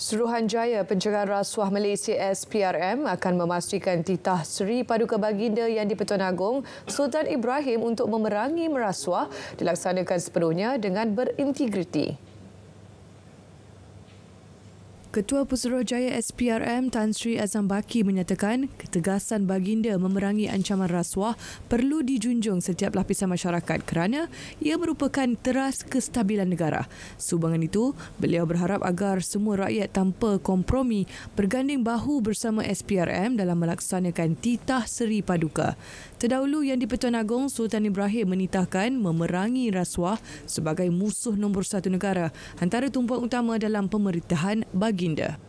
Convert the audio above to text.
Suruhanjaya Pencegahan Rasuah Malaysia SPRM akan memastikan titah Seri Paduka Baginda yang di-Pertuan Agong Sultan Ibrahim untuk memerangi merasuah dilaksanakan sepenuhnya dengan berintegriti. Ketua Pusuruh Jaya SPRM Tan Sri Azam Baki menyatakan ketegasan baginda memerangi ancaman rasuah perlu dijunjung setiap lapisan masyarakat kerana ia merupakan teras kestabilan negara. Subangan itu, beliau berharap agar semua rakyat tanpa kompromi berganding bahu bersama SPRM dalam melaksanakan titah Seri Paduka. Terdahulu yang di-Pertuan Agong, Sultan Ibrahim menitahkan memerangi rasuah sebagai musuh nombor satu negara antara tumpuan utama dalam pemerintahan bagi Guinda.